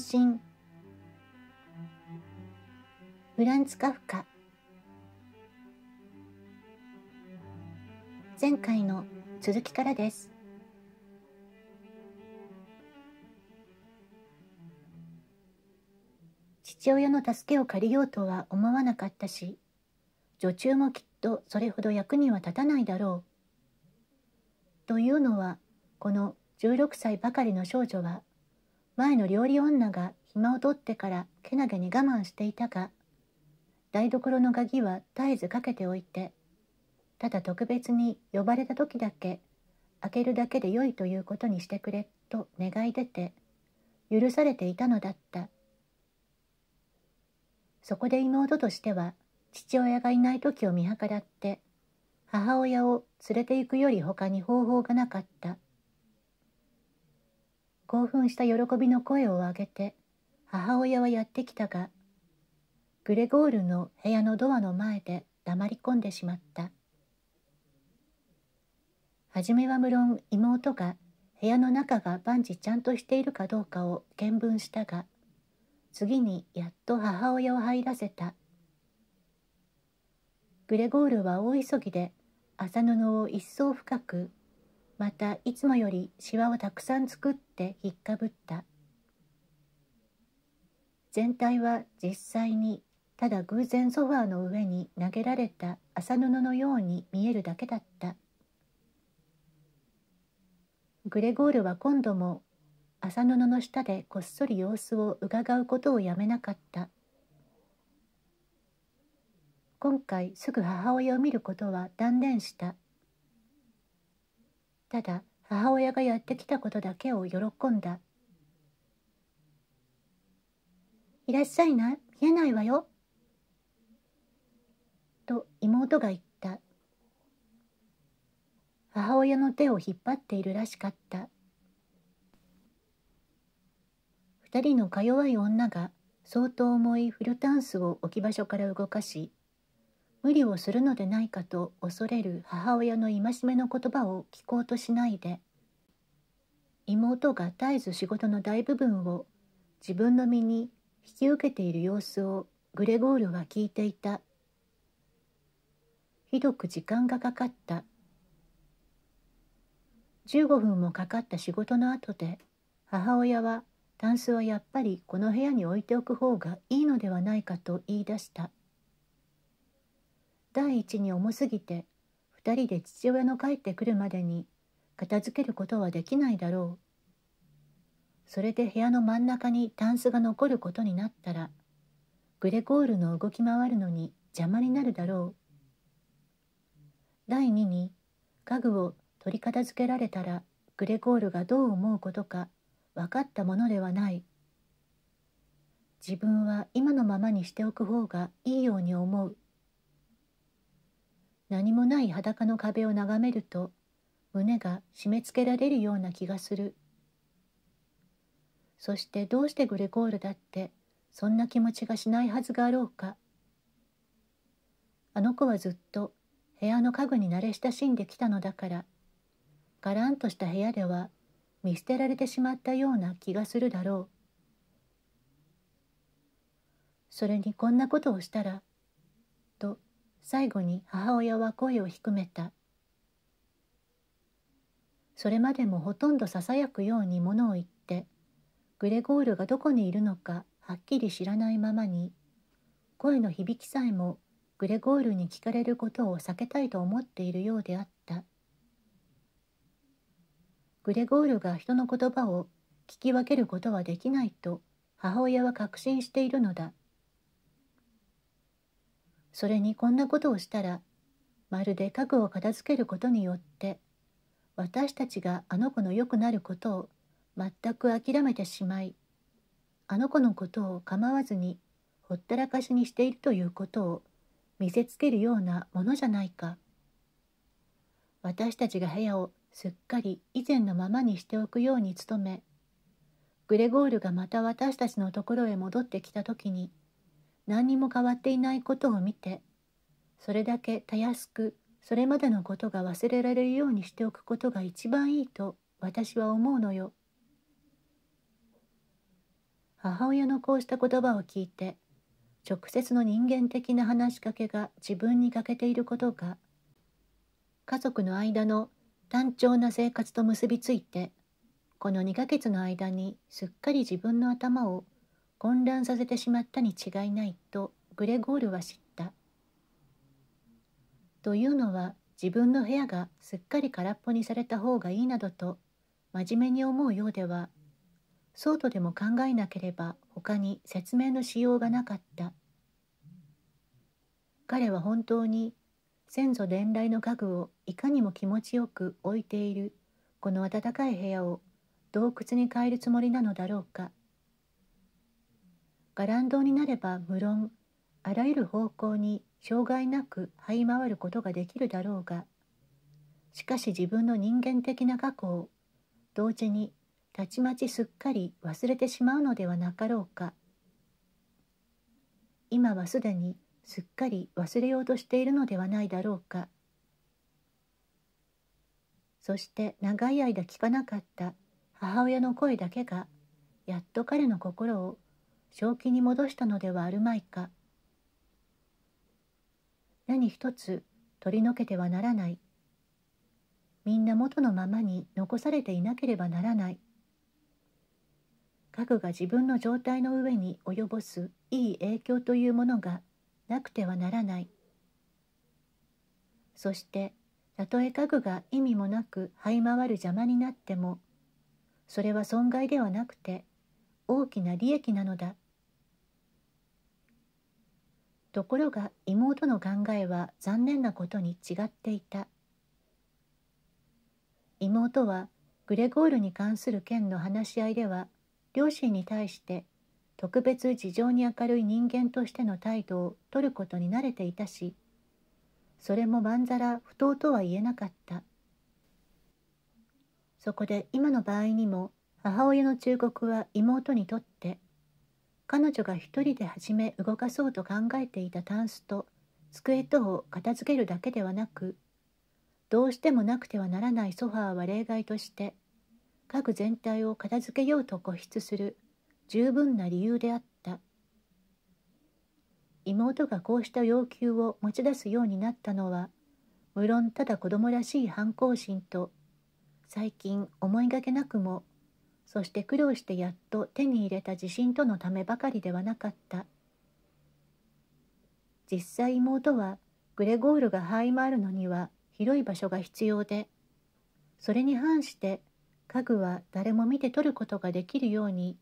身フランツ・カフカ前回の続きからです父親の助けを借りようとは思わなかったし女中もきっとそれほど役には立たないだろうというのはこの16歳ばかりの少女は前の料理女が暇を取ってからけなげに我慢していたが台所の鍵は絶えずかけておいてただ特別に呼ばれた時だけ開けるだけでよいということにしてくれと願い出て許されていたのだったそこで妹としては父親がいない時を見計らって母親を連れて行くより他に方法がなかった。興奮した喜びの声を上げて母親はやってきたがグレゴールの部屋のドアの前で黙り込んでしまった初めは無論妹が部屋の中が万事ちゃんとしているかどうかを見分したが次にやっと母親を入らせたグレゴールは大急ぎで麻布を一層深くまたいつもよりしわをたくさん作ってひっかぶった全体は実際にただ偶然ソファーの上に投げられた麻布のように見えるだけだったグレゴールは今度も麻布の下でこっそり様子をうかがうことをやめなかった今回すぐ母親を見ることは断念したただ母親がやってきたことだけを喜んだ「いらっしゃいな見えないわよ」と妹が言った母親の手を引っ張っているらしかった2人のか弱い女が相当重いフルタンスを置き場所から動かし無理をするのでないかと恐れる母親の戒めの言葉を聞こうとしないで妹が絶えず仕事の大部分を自分の身に引き受けている様子をグレゴールは聞いていたひどく時間がかかった15分もかかった仕事の後で母親はタンスはやっぱりこの部屋に置いておく方がいいのではないかと言い出した第一に重すぎて2人で父親の帰ってくるまでに片付けることはできないだろうそれで部屋の真ん中にタンスが残ることになったらグレコールの動き回るのに邪魔になるだろう第2に家具を取り片付けられたらグレコールがどう思うことか分かったものではない自分は今のままにしておく方がいいように思う何もない裸の壁を眺めると胸が締め付けられるような気がするそしてどうしてグレコールだってそんな気持ちがしないはずがあろうかあの子はずっと部屋の家具に慣れ親しんできたのだからがらんとした部屋では見捨てられてしまったような気がするだろうそれにこんなことをしたら最後に母親は声を低めたそれまでもほとんどささやくようにものを言ってグレゴールがどこにいるのかはっきり知らないままに声の響きさえもグレゴールに聞かれることを避けたいと思っているようであったグレゴールが人の言葉を聞き分けることはできないと母親は確信しているのだそれにこんなことをしたらまるで家具を片付けることによって私たちがあの子の良くなることを全く諦めてしまいあの子のことを構わずにほったらかしにしているということを見せつけるようなものじゃないか私たちが部屋をすっかり以前のままにしておくように努めグレゴールがまた私たちのところへ戻ってきた時に何にも変わっていないことを見てそれだけたやすくそれまでのことが忘れられるようにしておくことが一番いいと私は思うのよ。母親のこうした言葉を聞いて直接の人間的な話しかけが自分に欠けていることが家族の間の単調な生活と結びついてこの2ヶ月の間にすっかり自分の頭を混乱させてしまったに違いないとグレゴールは知った。というのは自分の部屋がすっかり空っぽにされた方がいいなどと真面目に思うようではそうとでも考えなければ他に説明のしようがなかった彼は本当に先祖伝来の家具をいかにも気持ちよく置いているこの暖かい部屋を洞窟に変えるつもりなのだろうかが乱動になれば無論あらゆる方向に障害なく這い回ることができるだろうがしかし自分の人間的な過去を同時にたちまちすっかり忘れてしまうのではなかろうか今はすでにすっかり忘れようとしているのではないだろうかそして長い間聞かなかった母親の声だけがやっと彼の心を正気に戻したのではあるまいか何一つ取り除けてはならないみんな元のままに残されていなければならない家具が自分の状態の上に及ぼすいい影響というものがなくてはならないそしてたとえ家具が意味もなく這い回る邪魔になってもそれは損害ではなくて大きな利益なのだところが妹の考えは残念なことに違っていた妹はグレゴールに関する件の話し合いでは両親に対して特別事情に明るい人間としての態度を取ることに慣れていたしそれもまんざら不当とは言えなかったそこで今の場合にも母親の忠告は妹にとって彼女が一人で始め動かそうと考えていたタンスと机とを片付けるだけではなくどうしてもなくてはならないソファーは例外として家具全体を片付けようと固執する十分な理由であった妹がこうした要求を持ち出すようになったのは無論ただ子供らしい反抗心と最近思いがけなくもそして苦労してやっと手に入れた自信とのためばかりではなかった実際妹はグレゴールが這い回るのには広い場所が必要でそれに反して家具は誰も見て取ることができるように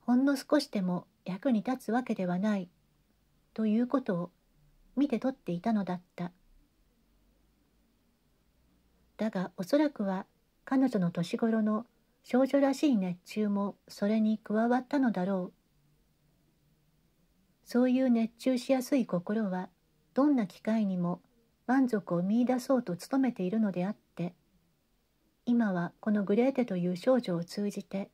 ほんの少しでも役に立つわけではないということを見て取っていたのだっただがおそらくは彼女の年頃の少女らしい熱中もそれに加わったのだろうそういう熱中しやすい心はどんな機会にも満足を見いだそうと努めているのであって今はこのグレーテという少女を通じて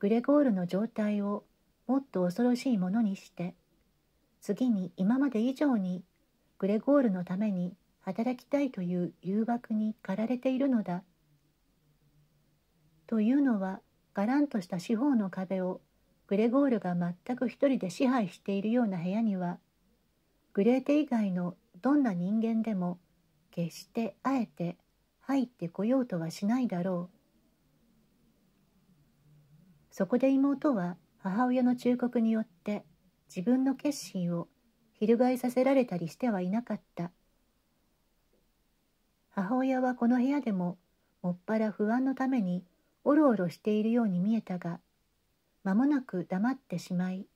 グレゴールの状態をもっと恐ろしいものにして次に今まで以上にグレゴールのために働きたいという誘惑に駆られているのだというのはがらんとした四方の壁をグレゴールが全く一人で支配しているような部屋にはグレーテ以外のどんな人間でも決してあえて入ってこようとはしないだろう。そこで妹は母親の忠告によって自分の決心を翻させられたりしてはいなかった。母親はこの部屋でももっぱら不安のためにおろおろしているように見えたが間もなく黙ってしまい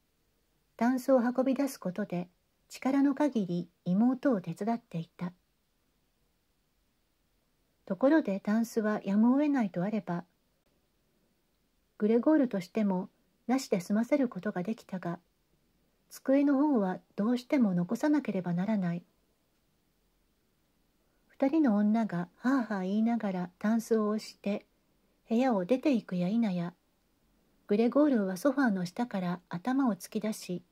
タンスを運び出すことで力の限り妹を手伝っていたところでタンスはやむを得ないとあればグレゴールとしてもなしで済ませることができたが机の方はどうしても残さなければならない2人の女がはあはあ言いながらタンスを押して部屋を出ていくや否やグレゴールはソファーの下から頭を突き出し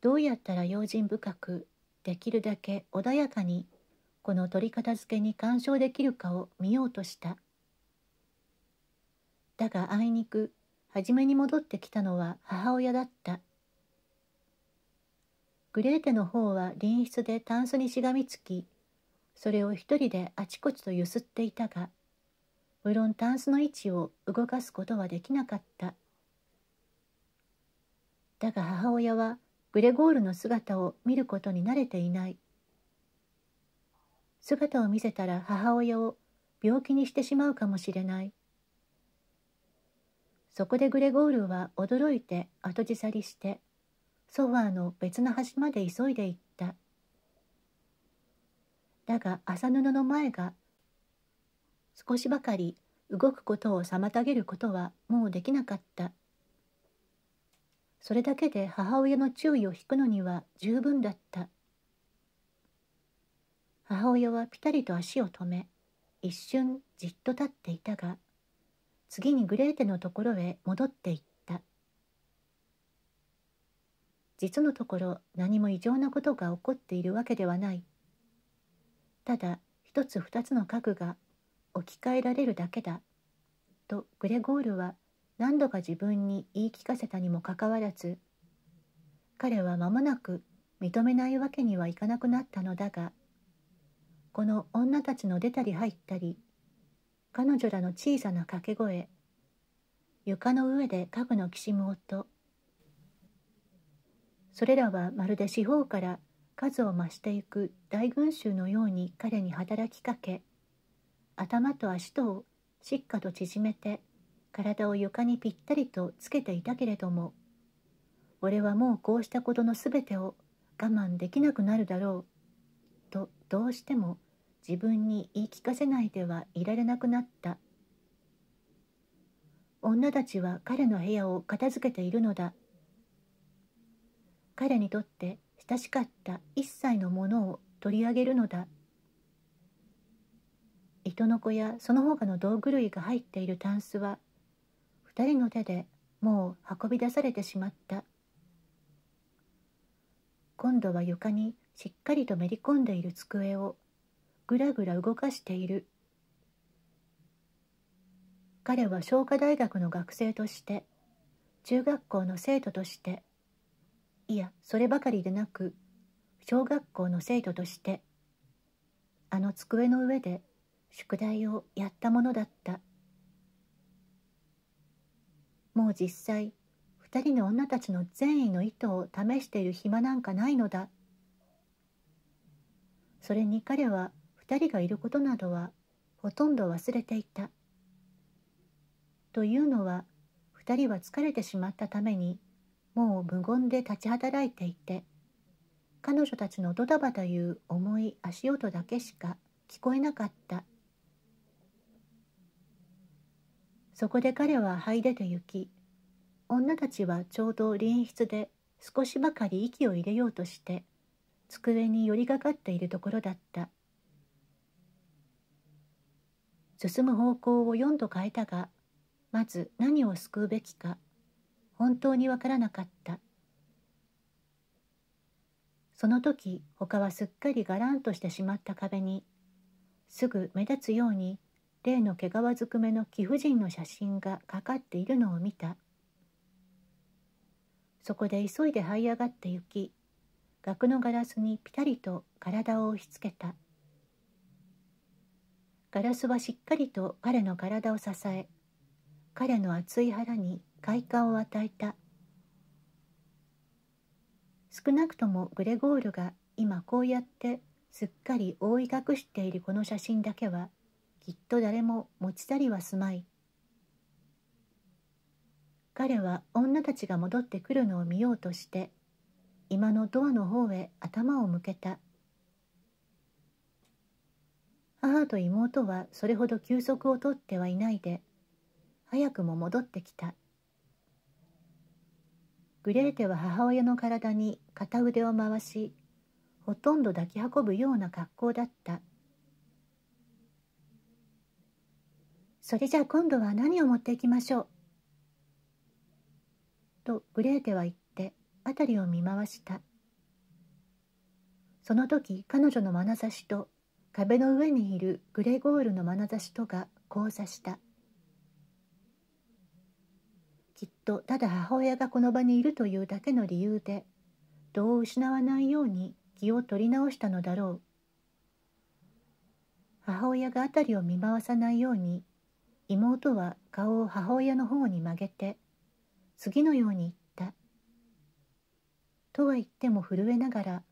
どうやったら用心深くできるだけ穏やかにこの取り片付けに干渉できるかを見ようとしただがあいにく初めに戻ってきたのは母親だったグレーテの方は隣室でタンスにしがみつきそれを一人であちこちとゆすっていたが無論タンスの位置を動かすことはできなかっただが母親はグレゴールの姿を見ることに慣れていない姿を見せたら母親を病気にしてしまうかもしれないそこでグレゴールは驚いて後ずさりしてソファーの別の端まで急いでいっただが麻布の前が少しばかり動くことを妨げることはもうできなかったそれだけで母親の注意を引くのには十分だった母親はぴたりと足を止め一瞬じっと立っていたが次にグレーテのところへ戻っていった実のところ何も異常なことが起こっているわけではないただ一つ二つの家具が置き換えられるだけだとグレゴールは何度か自分に言い聞かせたにもかかわらず彼は間もなく認めないわけにはいかなくなったのだがこの女たちの出たり入ったり彼女らの小さな掛け声床の上で家具のきしむ音それらはまるで四方から数を増していく大群衆のように彼に働きかけ頭と足とをしっかと縮めて体を床にぴったりとつけていたけれども俺はもうこうしたことのすべてを我慢できなくなるだろうとどうしても自分に言い聞かせないではいられなくなった女たちは彼の部屋を片付けているのだ彼にとって親しかった一切のものを取り上げるのだ糸の子やその他の道具類が入っているタンスは2人の手でもう運び出されてしまった今度は床にしっかりとめり込んでいる机をぐらぐら動かしている彼は商科大学の学生として中学校の生徒としていやそればかりでなく小学校の生徒としてあの机の上で宿題をやったものだったもう実際2人の女たちの善意の意図を試している暇なんかないのだそれに彼は2人がいることなどはほとんど忘れていたというのは2人は疲れてしまったためにもう無言で立ち働いていて彼女たちのドタバタいう重い足音だけしか聞こえなかった。そこで彼は這い出て行き女たちはちょうど隣室で少しばかり息を入れようとして机に寄りかかっているところだった進む方向を4度変えたがまず何を救うべきか本当にわからなかったその時他はすっかりがらんとしてしまった壁にすぐ目立つように例の毛皮づくめの貴婦人の写真がかかっているのを見たそこで急いで這い上がって行き額のガラスにピタリと体を押し付けたガラスはしっかりと彼の体を支え彼の熱い腹に快感を与えた少なくともグレゴールが今こうやってすっかり覆い隠しているこの写真だけはきっと誰も持ち去りはすまい。彼は女たちが戻ってくるのを見ようとして、今のドアの方へ頭を向けた。母と妹はそれほど休息をとってはいないで、早くも戻ってきた。グレーテは母親の体に片腕を回し、ほとんど抱き運ぶような格好だった。それじゃあ今度は何を持っていきましょう。とグレーテは言って辺りを見回した。その時彼女の眼差しと壁の上にいるグレゴールの眼差しとが交差した。きっとただ母親がこの場にいるというだけの理由でどう失わないように気を取り直したのだろう母親が辺りを見回さないように妹は顔を母親の方に曲げて次のように言った「とは言っても震えながら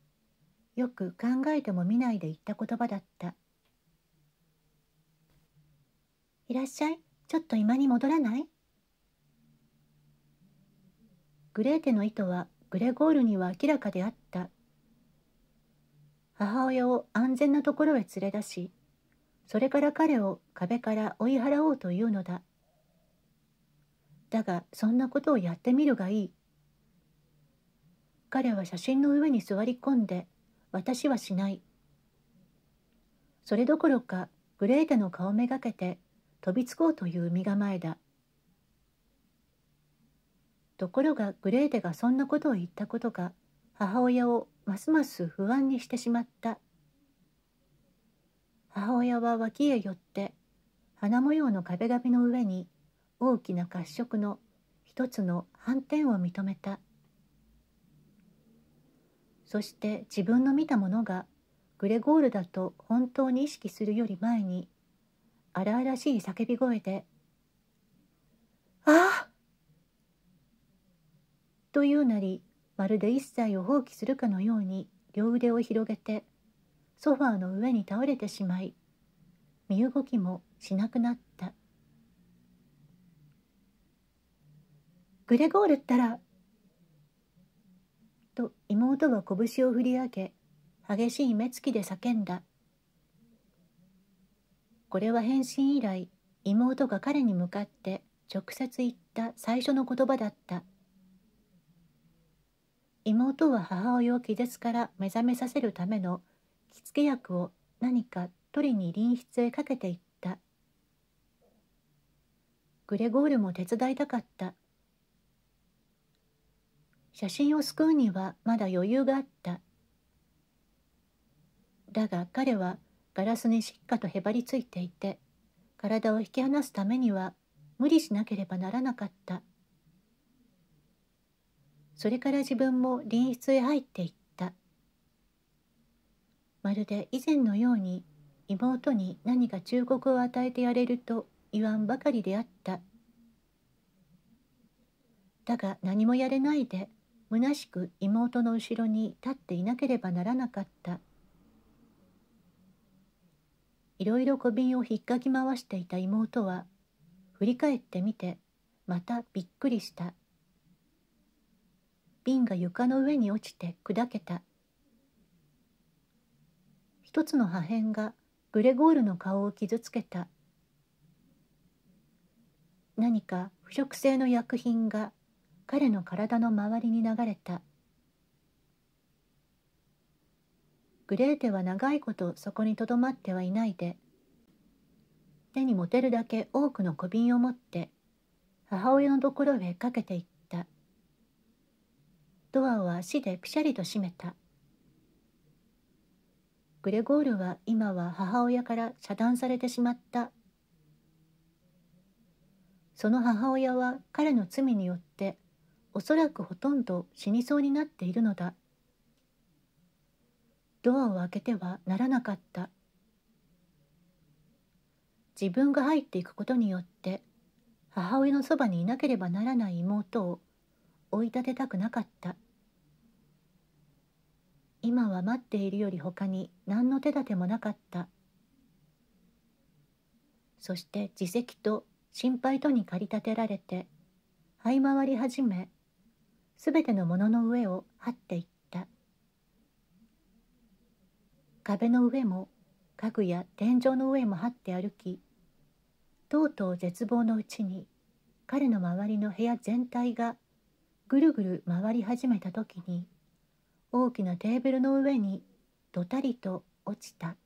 よく考えても見ないで言った言葉だった「いらっしゃいちょっと今に戻らない?」グレーテの意図はグレゴールには明らかであった母親を安全なところへ連れ出しそれから彼を壁から追い払おうというのだだがそんなことをやってみるがいい彼は写真の上に座り込んで私はしないそれどころかグレーテの顔めがけて飛びつこうという身構えだところがグレーテがそんなことを言ったことが母親をますます不安にしてしまった母親は脇へ寄って花模様の壁紙の上に大きな褐色の一つの斑点を認めたそして自分の見たものがグレゴールだと本当に意識するより前に荒々しい叫び声で「ああ!」というなりまるで一切を放棄するかのように両腕を広げてソファーの上に倒れてしまい身動きもしなくなったグレゴールったらと妹は拳を振り上げ激しい目つきで叫んだこれは返信以来妹が彼に向かって直接言った最初の言葉だった妹は母親を気絶から目覚めさせるための着付け薬を何か取りに隣室へかけていったグレゴールも手伝いたかった写真を救うにはまだ余裕があっただが彼はガラスにしっかとへばりついていて体を引き離すためには無理しなければならなかったそれから自分も隣室へ入っていったまるで以前のように妹に何か忠告を与えてやれると言わんばかりであっただが何もやれないで虚しく妹の後ろに立っていなければならなかったいろいろ小瓶をひっかき回していた妹は振り返ってみてまたびっくりした瓶が床の上に落ちて砕けた一つの破片がグレゴールの顔を傷つけた何か腐食性の薬品が彼の体の周りに流れたグレーテは長いことそこにとどまってはいないで手に持てるだけ多くの小瓶を持って母親のところへかけていったドアを足でくしゃりと閉めたグレゴールは今は母親から遮断されてしまったその母親は彼の罪によっておそらくほとんど死にそうになっているのだドアを開けてはならなかった自分が入っていくことによって母親のそばにいなければならない妹を追い立てたくなかった今は待っているより他に何の手立てもなかったそして自責と心配とに駆り立てられて這い回り始めすべてのものの上を這っていった壁の上も家具や天井の上も這って歩きとうとう絶望のうちに彼の周りの部屋全体がぐるぐる回り始めた時に大きなテーブルの上にどたりと落ちた